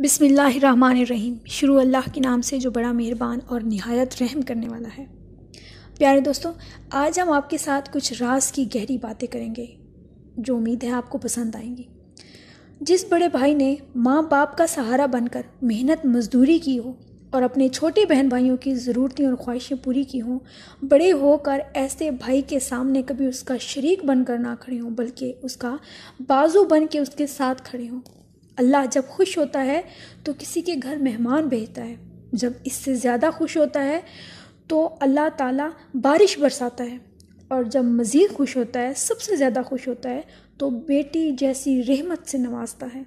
बिसमीम शुरू अल्लाह के नाम से जो बड़ा मेहरबान और नहायत रहम करने वाला है प्यारे दोस्तों आज हम आपके साथ कुछ राज की गहरी बातें करेंगे जो उम्मीद है आपको पसंद आएंगी जिस बड़े भाई ने माँ बाप का सहारा बनकर मेहनत मजदूरी की हो और अपने छोटे बहन भाइयों की ज़रूरतें और ख्वाहिशें पूरी की हों बड़े होकर ऐसे भाई के सामने कभी उसका शरीक बनकर ना खड़े हों बल्कि उसका बाजू बन के उसके साथ खड़े हों अल्लाह जब खुश होता है तो किसी के घर मेहमान भेजता है जब इससे ज़्यादा खुश होता है तो अल्लाह ताला बारिश बरसाता है और जब मज़ीद खुश होता है सबसे ज़्यादा खुश होता है तो बेटी जैसी रहमत से नवाजता है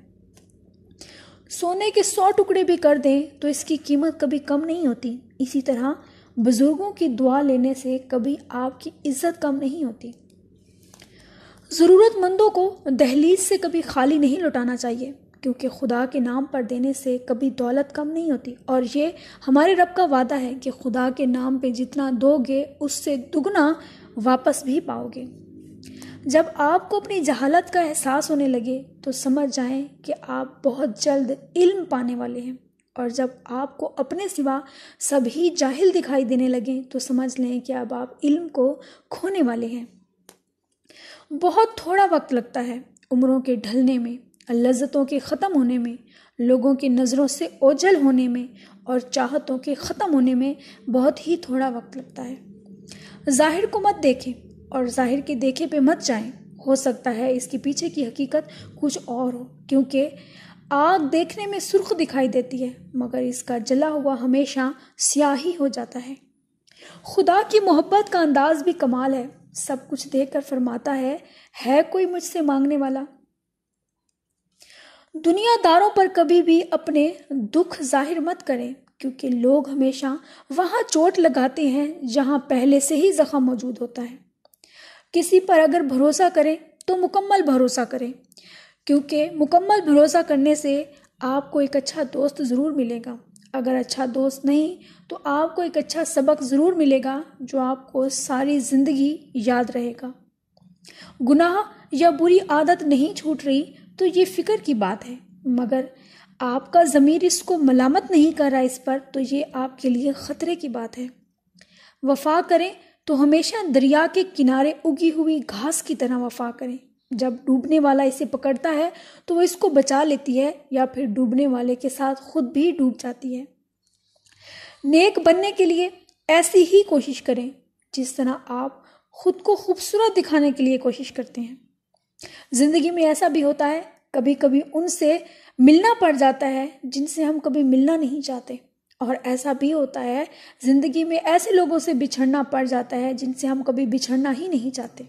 सोने के सौ टुकड़े भी कर दें तो इसकी कीमत कभी कम नहीं होती इसी तरह बुज़ुर्गों की दुआ लेने से कभी आपकी इज्जत कम नहीं होती ज़रूरतमंदों को दहलीज से कभी खाली नहीं लौटाना चाहिए क्योंकि खुदा के नाम पर देने से कभी दौलत कम नहीं होती और ये हमारे रब का वादा है कि खुदा के नाम पे जितना दोगे उससे दुगना वापस भी पाओगे जब आपको अपनी जहालत का एहसास होने लगे तो समझ जाएं कि आप बहुत जल्द इल्म पाने वाले हैं और जब आपको अपने सिवा सभी जाहिल दिखाई देने लगें तो समझ लें कि अब आप इल्म को खोने वाले हैं बहुत थोड़ा वक्त लगता है उम्रों के ढलने में लज्जतों के ख़त्म होने में लोगों की नज़रों से ओझल होने में और चाहतों के ख़त्म होने में बहुत ही थोड़ा वक्त लगता है ज़ाहिर को मत देखें और ज़ाहिर के देखे पे मत जाएं हो सकता है इसके पीछे की हकीकत कुछ और हो क्योंकि आग देखने में सुर्ख दिखाई देती है मगर इसका जला हुआ हमेशा स्याही हो जाता है खुदा की मोहब्बत का अंदाज भी कमाल है सब कुछ देख कर फरमाता है है कोई मुझसे मांगने वाला दुनियादारों पर कभी भी अपने दुख जाहिर मत करें क्योंकि लोग हमेशा वहाँ चोट लगाते हैं जहाँ पहले से ही जख्म मौजूद होता है किसी पर अगर भरोसा करें तो मुकम्मल भरोसा करें क्योंकि मुकम्मल भरोसा करने से आपको एक अच्छा दोस्त ज़रूर मिलेगा अगर अच्छा दोस्त नहीं तो आपको एक अच्छा सबक ज़रूर मिलेगा जो आपको सारी ज़िंदगी याद रहेगा गुनाह या बुरी आदत नहीं छूट रही तो ये फ़िक्र की बात है मगर आपका ज़मीर इसको मलामत नहीं कर रहा इस पर तो ये आपके लिए ख़तरे की बात है वफा करें तो हमेशा दरिया के किनारे उगी हुई घास की तरह वफा करें जब डूबने वाला इसे पकड़ता है तो वह इसको बचा लेती है या फिर डूबने वाले के साथ खुद भी डूब जाती है नेक बनने के लिए ऐसी ही कोशिश करें जिस तरह आप खुद को खूबसूरत दिखाने के लिए कोशिश करते हैं ज़िंदगी में ऐसा भी होता है कभी कभी उनसे मिलना पड़ जाता है जिनसे हम कभी मिलना नहीं चाहते और ऐसा भी होता है ज़िंदगी में ऐसे लोगों से बिछड़ना पड़ जाता है जिनसे हम कभी बिछड़ना ही नहीं चाहते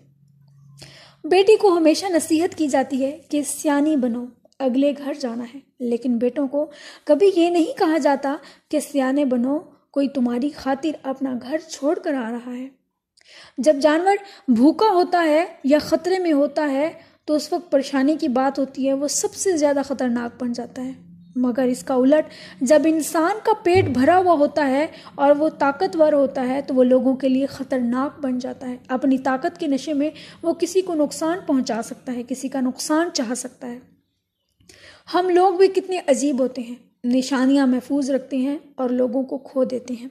बेटी को हमेशा नसीहत की जाती है कि सियानी बनो अगले घर जाना है लेकिन बेटों को कभी ये नहीं कहा जाता कि सियाने बनो कोई तुम्हारी खातिर अपना घर छोड़ कर आ रहा है जब जानवर भूखा होता है या ख़तरे में होता है तो उस वक्त परेशानी की बात होती है वो सबसे ज़्यादा ख़तरनाक बन जाता है मगर इसका उलट जब इंसान का पेट भरा हुआ होता है और वो ताकतवर होता है तो वो लोगों के लिए ख़तरनाक बन जाता है अपनी ताकत के नशे में वो किसी को नुकसान पहुंचा सकता है किसी का नुकसान चाह सकता है हम लोग भी कितने अजीब होते हैं निशानियाँ महफूज रखते हैं और लोगों को खो देते हैं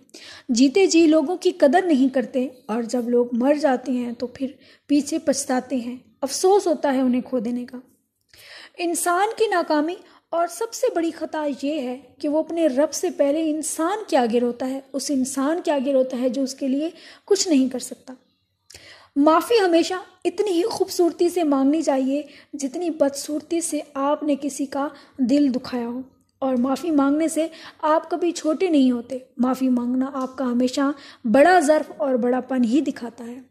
जीते जी लोगों की कदर नहीं करते और जब लोग मर जाते हैं तो फिर पीछे पछताते हैं अफसोस होता है उन्हें खो देने का इंसान की नाकामी और सबसे बड़ी खता ये है कि वो अपने रब से पहले इंसान के आगे रोता है उस इंसान के आगे रोता है जो उसके लिए कुछ नहीं कर सकता माफ़ी हमेशा इतनी ही खूबसूरती से मांगनी चाहिए जितनी बदसूरती से आपने किसी का दिल दुखाया हो और माफ़ी मांगने से आप कभी छोटे नहीं होते माफ़ी मांगना आपका हमेशा बड़ा ज़र्फ और बड़ापन ही दिखाता है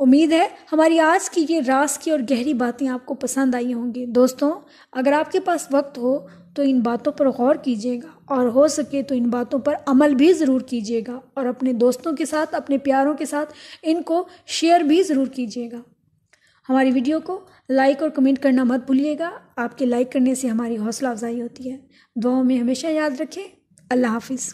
उम्मीद है हमारी आज की ये रास की और गहरी बातें आपको पसंद आई होंगी दोस्तों अगर आपके पास वक्त हो तो इन बातों पर गौर कीजिएगा और हो सके तो इन बातों पर अमल भी ज़रूर कीजिएगा और अपने दोस्तों के साथ अपने प्यारों के साथ इनको शेयर भी ज़रूर कीजिएगा हमारी वीडियो को लाइक और कमेंट करना मत भूलिएगा आपके लाइक करने से हमारी हौसला अफजाई होती है दुआओं में हमेशा याद रखें अल्लाह हाफिज़